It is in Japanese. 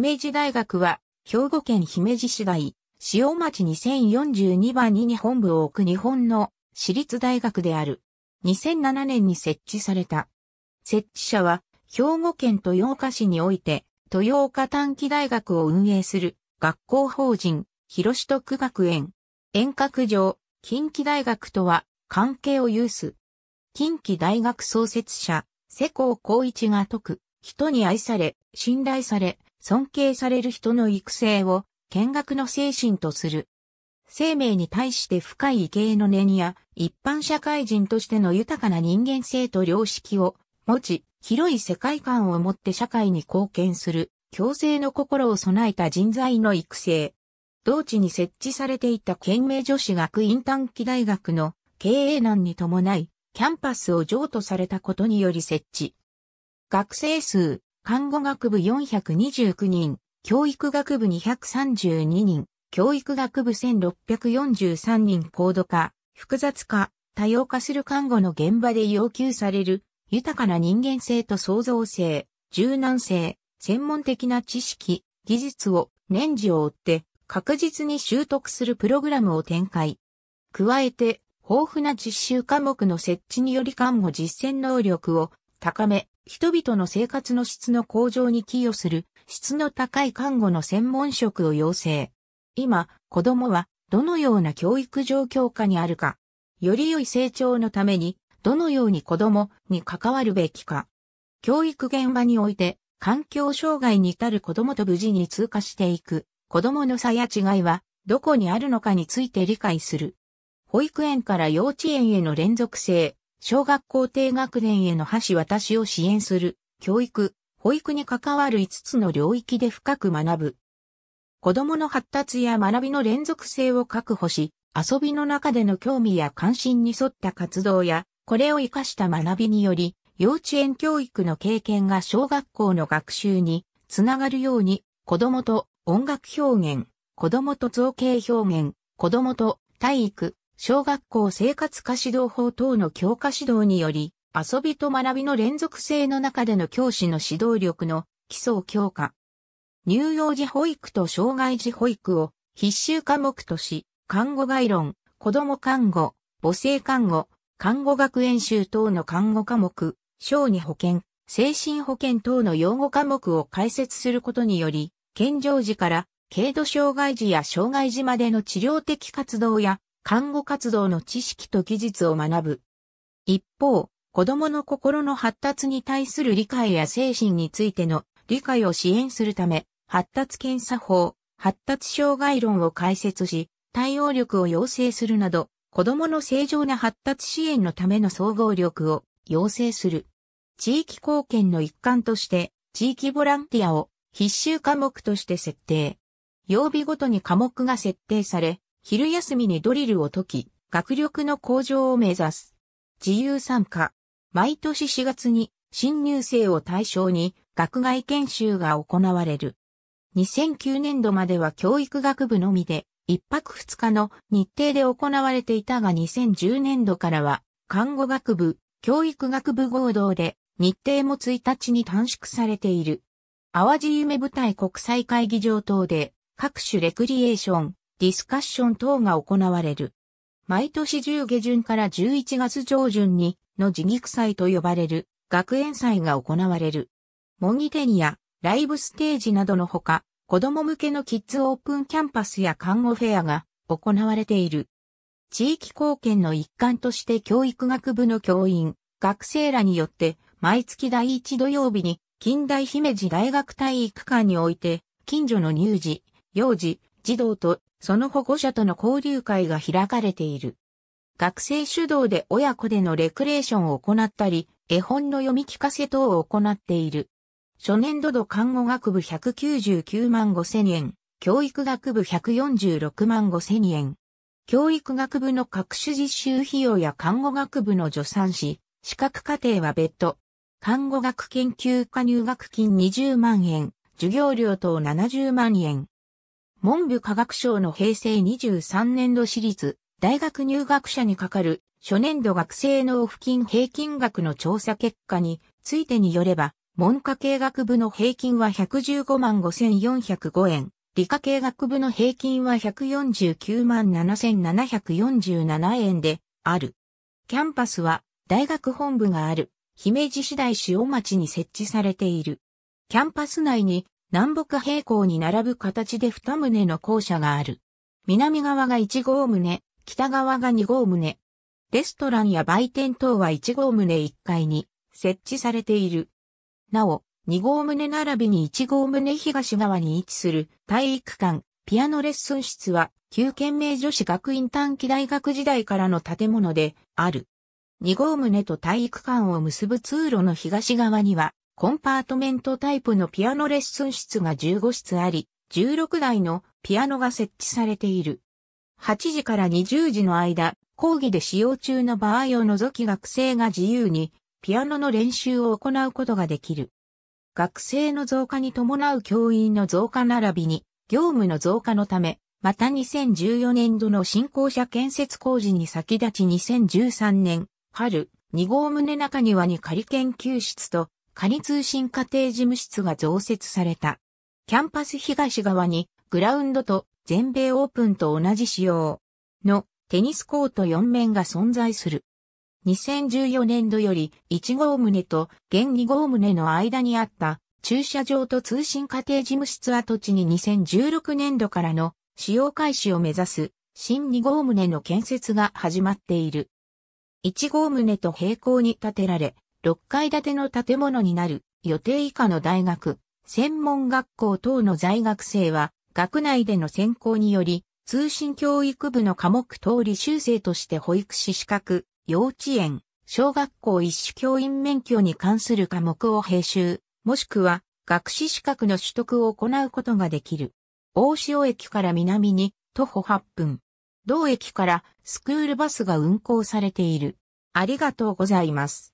姫路大学は、兵庫県姫路市大、塩町2042番に本部を置く日本の私立大学である。2007年に設置された。設置者は、兵庫県豊岡市において、豊岡短期大学を運営する学校法人、広市徳学園。遠隔上、近畿大学とは関係を有す。近畿大学創設者、世耕光一が説く、人に愛され、信頼され、尊敬される人の育成を見学の精神とする。生命に対して深い畏敬の念や一般社会人としての豊かな人間性と良識を持ち、広い世界観を持って社会に貢献する、共生の心を備えた人材の育成。同地に設置されていた県名女子学院短期大学の経営難に伴い、キャンパスを譲渡されたことにより設置。学生数、看護学部429人、教育学部232人、教育学部1643人高度化、複雑化、多様化する看護の現場で要求される、豊かな人間性と創造性、柔軟性、専門的な知識、技術を年次を追って確実に習得するプログラムを展開。加えて、豊富な実習科目の設置により看護実践能力を高め、人々の生活の質の向上に寄与する質の高い看護の専門職を要請。今、子供はどのような教育状況下にあるか、より良い成長のためにどのように子供に関わるべきか。教育現場において環境障害に至る子供と無事に通過していく子供の差や違いはどこにあるのかについて理解する。保育園から幼稚園への連続性、小学校低学年への橋渡しを支援する、教育、保育に関わる5つの領域で深く学ぶ。子供の発達や学びの連続性を確保し、遊びの中での興味や関心に沿った活動や、これを活かした学びにより、幼稚園教育の経験が小学校の学習につながるように、子供と音楽表現、子供と造形表現、子供と体育、小学校生活科指導法等の教科指導により、遊びと学びの連続性の中での教師の指導力の基礎を強化。乳幼児保育と障害児保育を必修科目とし、看護概論、子供看護、母性看護、看護学園集等の看護科目、小児保健、精神保健等の用語科目を開設することにより、健常時から軽度障害児や障害児までの治療的活動や看護活動の知識と技術を学ぶ。一方、子供の心の発達に対する理解や精神についての理解を支援するため、発達検査法、発達障害論を解説し、対応力を要請するなど、子供の正常な発達支援のための総合力を要請する。地域貢献の一環として、地域ボランティアを必修科目として設定。曜日ごとに科目が設定され、昼休みにドリルを解き、学力の向上を目指す。自由参加。毎年4月に新入生を対象に学外研修が行われる。2009年度までは教育学部のみで1泊2日の日程で行われていたが2010年度からは看護学部、教育学部合同で日程も1日に短縮されている。淡路夢舞台国際会議場等で各種レクリエーション、ディスカッション等が行われる。毎年10下旬から11月上旬にの自菊祭と呼ばれる学園祭が行われる。模擬ニ、やライブステージなどのほか、子供向けのキッズオープンキャンパスや看護フェアが行われている。地域貢献の一環として教育学部の教員、学生らによって毎月第1土曜日に近代姫路大学体育館において近所の乳児、幼児、児童とその保護者との交流会が開かれている。学生主導で親子でのレクレーションを行ったり、絵本の読み聞かせ等を行っている。初年度度看護学部199万5千円、教育学部146万5千円。教育学部の各種実習費用や看護学部の助産師、資格課程は別途。看護学研究科入学金20万円、授業料等70万円。文部科学省の平成23年度私立大学入学者にかかる初年度学生納付金平均額の調査結果についてによれば、文科系学部の平均は115万5405円、理科系学部の平均は149万7747円である。キャンパスは大学本部がある姫路市大塩町に設置されている。キャンパス内に南北平行に並ぶ形で二棟の校舎がある。南側が1号棟、北側が2号棟。レストランや売店等は1号棟1階に設置されている。なお、2号棟並びに1号棟東側に位置する体育館、ピアノレッスン室は、旧県名女子学院短期大学時代からの建物である。2号棟と体育館を結ぶ通路の東側には、コンパートメントタイプのピアノレッスン室が15室あり、16台のピアノが設置されている。8時から20時の間、講義で使用中の場合を除き学生が自由にピアノの練習を行うことができる。学生の増加に伴う教員の増加並びに、業務の増加のため、また2014年度の新校舎建設工事に先立ち2013年、春、二号棟中庭に仮研究室とニ通信家庭事務室が増設された。キャンパス東側にグラウンドと全米オープンと同じ仕様のテニスコート4面が存在する。2014年度より1号棟と現2号棟の間にあった駐車場と通信家庭事務室跡地に2016年度からの使用開始を目指す新2号棟の建設が始まっている。1号棟と並行に建てられ、6階建ての建物になる予定以下の大学、専門学校等の在学生は、学内での選考により、通信教育部の科目等履修生として保育士資格、幼稚園、小学校一種教員免許に関する科目を編集、もしくは学士資格の取得を行うことができる。大潮駅から南に徒歩8分。同駅からスクールバスが運行されている。ありがとうございます。